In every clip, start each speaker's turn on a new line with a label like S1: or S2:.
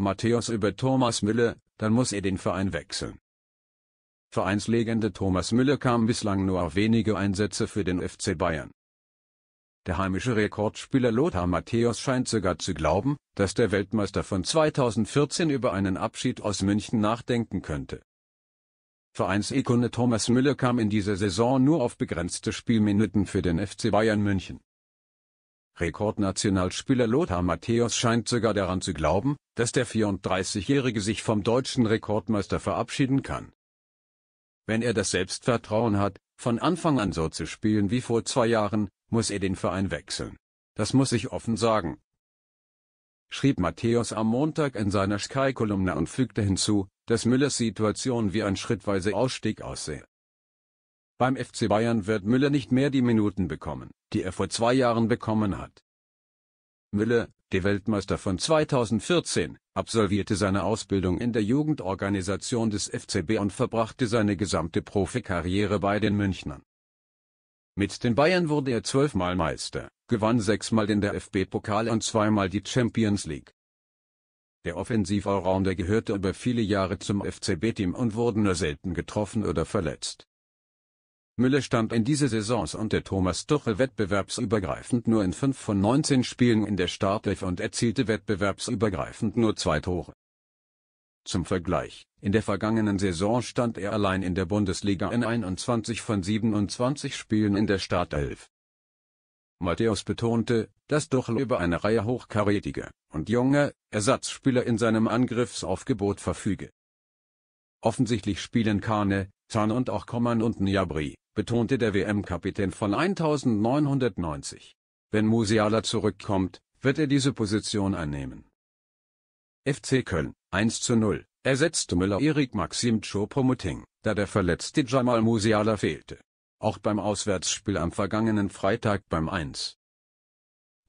S1: Matthäus über Thomas Müller, dann muss er den Verein wechseln. Vereinslegende Thomas Müller kam bislang nur auf wenige Einsätze für den FC Bayern. Der heimische Rekordspieler Lothar Matthäus scheint sogar zu glauben, dass der Weltmeister von 2014 über einen Abschied aus München nachdenken könnte. Vereinsikone Thomas Müller kam in dieser Saison nur auf begrenzte Spielminuten für den FC Bayern München. Rekordnationalspieler Lothar Matthäus scheint sogar daran zu glauben, dass der 34-Jährige sich vom deutschen Rekordmeister verabschieden kann. Wenn er das Selbstvertrauen hat, von Anfang an so zu spielen wie vor zwei Jahren, muss er den Verein wechseln. Das muss ich offen sagen. Schrieb Matthäus am Montag in seiner Sky-Kolumne und fügte hinzu, dass Müllers Situation wie ein schrittweise Ausstieg aussehe. Beim FC Bayern wird Müller nicht mehr die Minuten bekommen, die er vor zwei Jahren bekommen hat. Müller, der Weltmeister von 2014, absolvierte seine Ausbildung in der Jugendorganisation des FCB und verbrachte seine gesamte Profikarriere bei den Münchnern. Mit den Bayern wurde er zwölfmal Meister, gewann sechsmal den DFB-Pokal und zweimal die Champions League. Der Offensiv-Allrounder gehörte über viele Jahre zum FCB-Team und wurde nur selten getroffen oder verletzt. Müller stand in dieser Saison unter Thomas Tuchel wettbewerbsübergreifend nur in 5 von 19 Spielen in der Startelf und erzielte wettbewerbsübergreifend nur zwei Tore. Zum Vergleich, in der vergangenen Saison stand er allein in der Bundesliga in 21 von 27 Spielen in der Startelf. Matthäus betonte, dass Tuchel über eine Reihe hochkarätiger und junger Ersatzspieler in seinem Angriffsaufgebot verfüge. Offensichtlich spielen Kane, Zahn und auch Koman und Niabri betonte der WM-Kapitän von 1990. Wenn Musiala zurückkommt, wird er diese Position einnehmen. FC Köln, 1 zu 0, ersetzte Müller Erik Maxim choupo da der verletzte Jamal Musiala fehlte. Auch beim Auswärtsspiel am vergangenen Freitag beim 1.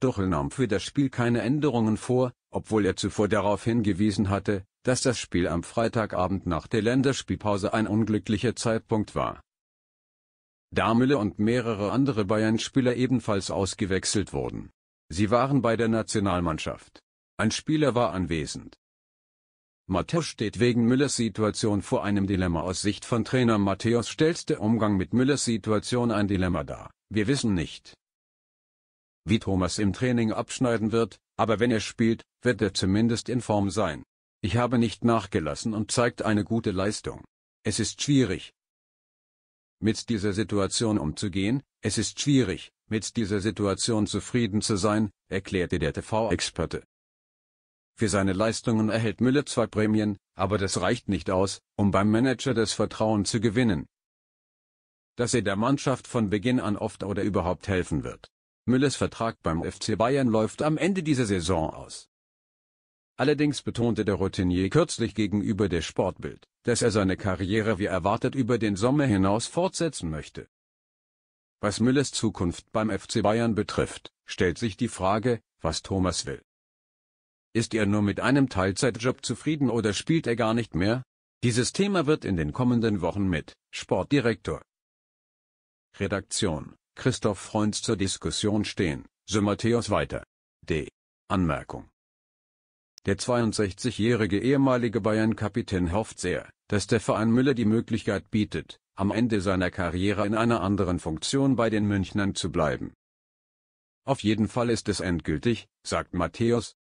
S1: Duchel nahm für das Spiel keine Änderungen vor, obwohl er zuvor darauf hingewiesen hatte, dass das Spiel am Freitagabend nach der Länderspielpause ein unglücklicher Zeitpunkt war da Müller und mehrere andere Bayern-Spieler ebenfalls ausgewechselt wurden. Sie waren bei der Nationalmannschaft. Ein Spieler war anwesend. Matthäus steht wegen Müllers Situation vor einem Dilemma. Aus Sicht von Trainer Matthäus stellt der Umgang mit Müllers Situation ein Dilemma dar. Wir wissen nicht, wie Thomas im Training abschneiden wird, aber wenn er spielt, wird er zumindest in Form sein. Ich habe nicht nachgelassen und zeigt eine gute Leistung. Es ist schwierig, mit dieser Situation umzugehen, es ist schwierig, mit dieser Situation zufrieden zu sein, erklärte der TV-Experte. Für seine Leistungen erhält Müller zwar Prämien, aber das reicht nicht aus, um beim Manager das Vertrauen zu gewinnen. Dass er der Mannschaft von Beginn an oft oder überhaupt helfen wird. Müllers Vertrag beim FC Bayern läuft am Ende dieser Saison aus. Allerdings betonte der Routinier kürzlich gegenüber der Sportbild, dass er seine Karriere wie erwartet über den Sommer hinaus fortsetzen möchte. Was Müllers Zukunft beim FC Bayern betrifft, stellt sich die Frage, was Thomas will. Ist er nur mit einem Teilzeitjob zufrieden oder spielt er gar nicht mehr? Dieses Thema wird in den kommenden Wochen mit Sportdirektor Redaktion Christoph Freund zur Diskussion stehen, so Matthäus weiter. D. Anmerkung der 62-jährige ehemalige Bayern-Kapitän hofft sehr, dass der Verein Müller die Möglichkeit bietet, am Ende seiner Karriere in einer anderen Funktion bei den Münchnern zu bleiben. Auf jeden Fall ist es endgültig, sagt Matthäus,